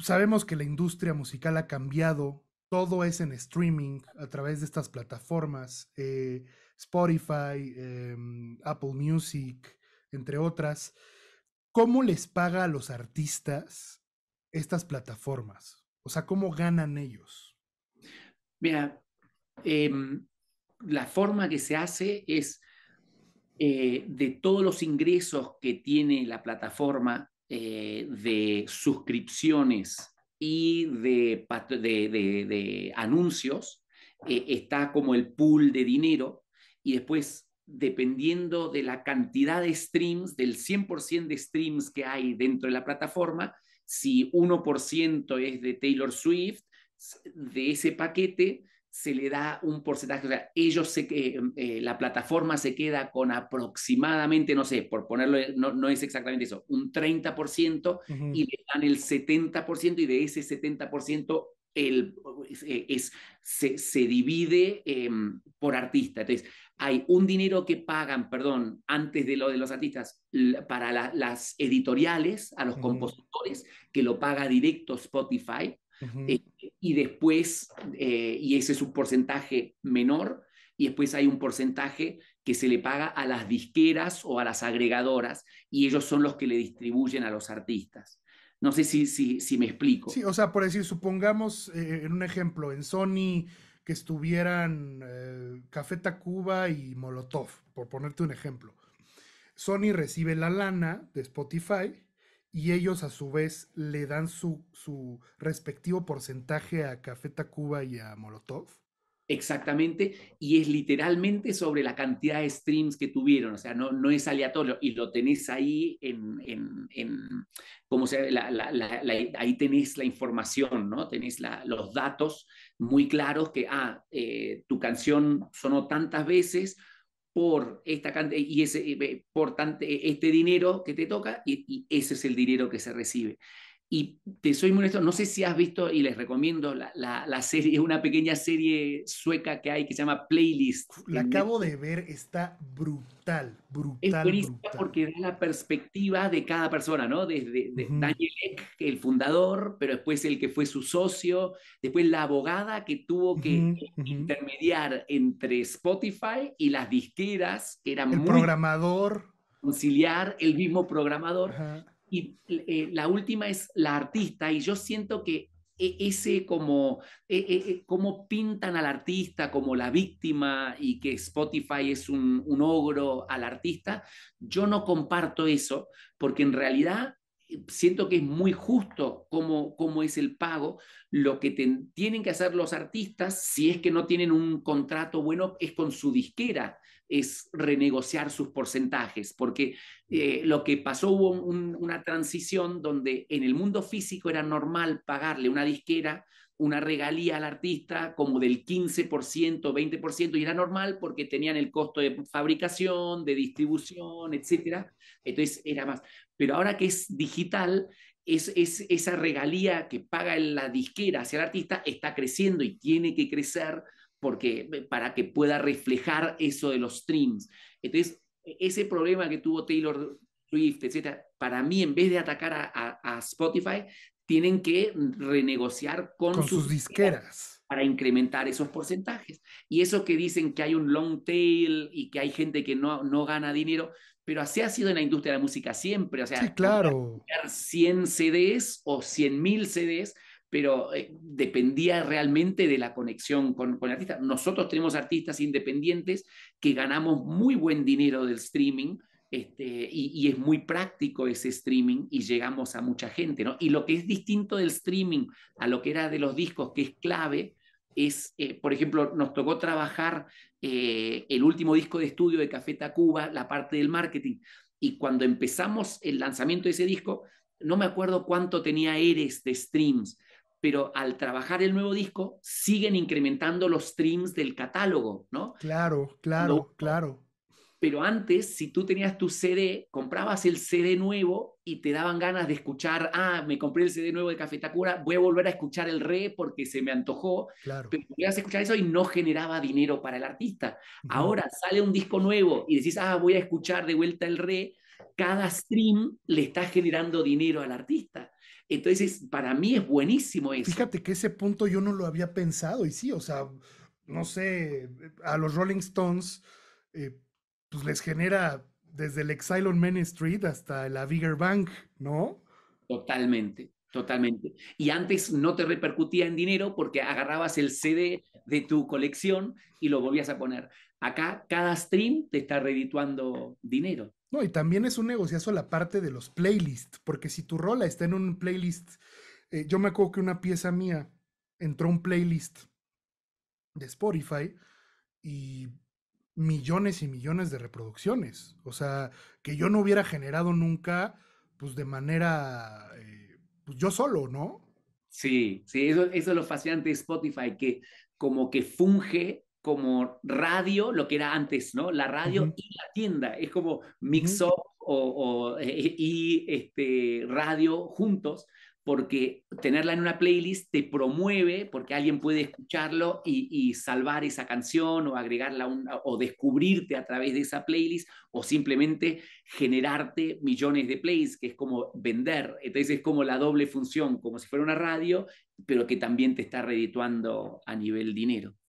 sabemos que la industria musical ha cambiado, todo es en streaming a través de estas plataformas, eh, Spotify, em, Apple Music, entre otras. ¿Cómo les paga a los artistas estas plataformas? O sea, ¿cómo ganan ellos? Mira, em, la forma que se hace es eh, de todos los ingresos que tiene la plataforma eh, de suscripciones y de, anuncios eh, está como el pool de dinero y después, dependiendo de la cantidad de streams, del 100% de streams que hay dentro de la plataforma, si 1% es de Taylor Swift, de ese paquete, se le da un porcentaje, o sea, ellos sé eh, eh, la plataforma se queda con aproximadamente, no sé, por ponerlo, no, es exactamente eso, un 30% y le dan el 70% y de ese 70% el, es, eh, se, divide em, por artista. Entonces, hay un dinero que pagan, perdón, antes de lo de los artistas, para las editoriales, a los compositores, que lo paga directo Spotify eh, y después, eh, y ese es un porcentaje menor, y después hay un porcentaje que se le paga a las disqueras o a las agregadoras, y ellos son los que le distribuyen a los artistas. No sé si, si, me explico. Sí, o sea, por decir, supongamos eh, en un ejemplo, en Sony que estuvieran Café Tacuba y Molotov, por ponerte un ejemplo. Sony recibe la lana de Spotify y ellos a su vez le dan su, respectivo porcentaje a Café Tacuba y a Molotov. Exactamente, y es literalmente sobre la cantidad de streams que tuvieron, o sea, no, no es aleatorio, y lo tenés ahí en, como sea, la, ahí tenés la información, ¿no? Tenés los datos muy claros que, ah, eh, tu canción sonó tantas veces, por esta y ese eh, e, este dinero que te toca y, ese es el dinero que se recibe. Y te soy muy honesto, no sé si has visto, y les recomiendo la, la, serie, es una pequeña serie sueca que hay que se llama Playlist. La acabo de ver, está brutal, brutal. Es buenísima porque da la perspectiva de cada persona, ¿no? Desde de, Daniel el fundador, pero después el que fue su socio, después la abogada que tuvo que intermediar entre Spotify y las disqueras, que eran el muy. El programador. Conciliar el mismo programador y eh, la última es la artista, y yo siento que e, ese como, e, e, cómo pintan al artista como la víctima y que Spotify es un, ogro al artista, yo no comparto eso, porque en realidad eh, siento que es muy justo cómo, es el pago. Lo que tienen que hacer los artistas, si es que no tienen un contrato bueno, es con su disquera es renegociar sus porcentajes, porque eh, lo que pasó hubo una transición donde en el mundo físico era normal pagarle una disquera una regalía al artista como del 15%, 20%, y era normal porque tenían el costo de fabricación, de distribución, etc. Entonces era más. Pero ahora que es digital, es, esa regalía que paga la disquera hacia el artista está creciendo y tiene que crecer porque eh, para que pueda reflejar eso de los streams. Entonces, e-, ese problema que tuvo Taylor Swift, etcétera, para mí, en vez de atacar a, Spotify, tienen que renegociar con, sus, disqueras para incrementar esos porcentajes. Y eso que dicen que hay un long tail y que hay gente que no, no gana dinero, pero así ha sido en la industria de la música siempre. O sea, sí, claro. 100 CDs o 100.000 mil CDs pero eh, dependía realmente de la conexión con, con el artista. Nosotros tenemos artistas independientes que ganamos muy buen dinero del streaming, este, y, es muy práctico ese streaming y llegamos a mucha gente, Y lo que es distinto del streaming a lo que era de los discos, que es clave, es, eh, por ejemplo, nos tocó trabajar eh, el último disco de estudio de Café Tacuba, la parte del marketing, y cuando empezamos el lanzamiento de ese disco, no me acuerdo cuánto tenía Eres de streams, pero al trabajar el nuevo disco siguen incrementando los streams del catálogo, ¿no? Claro, claro, claro. Pero antes, si tú tenías tu CD, comprabas el CD nuevo y te daban ganas de escuchar, ah, me compré el CD nuevo de Café Tacura, voy a volver a escuchar el re porque se me antojó. Claro. Pero a escuchar eso y no generaba dinero para el artista. Ahora sale un disco nuevo y decís, ah, voy a escuchar de vuelta el re, cada stream le está generando dinero al artista. Entonces, para mí es buenísimo eso. Fíjate que ese punto yo no lo había pensado y sí, o sea, no sé, a los Rolling Stones, eh, pues les genera desde el Exile on Main Street hasta la Bigger Bank, ¿no? Totalmente. Totalmente. Y antes no te repercutía en dinero porque agarrabas el CD de tu colección y lo volvías a poner. Acá cada stream te está redituando dinero. No, y también es un negociazo la parte de los playlists, porque si tu rola está en un playlist, eh, yo me acuerdo que una pieza mía entró un playlist de Spotify y millones y millones de reproducciones. O sea, que yo no hubiera generado nunca, pues de manera... Eh, pues, yo solo, ¿no? Sí, sí, eso, es lo fascinante de Spotify, que como que funge como radio, lo que era antes, ¿no? La radio y la tienda. Es como mix-up o, eh, y este, radio juntos, porque tenerla en una playlist te promueve, porque alguien puede escucharlo y, salvar esa canción o agregarla o descubrirte a través de esa playlist o simplemente generarte millones de plays, que es como vender. Entonces es como la doble función, como si fuera una radio, pero que también te está redituando a nivel dinero.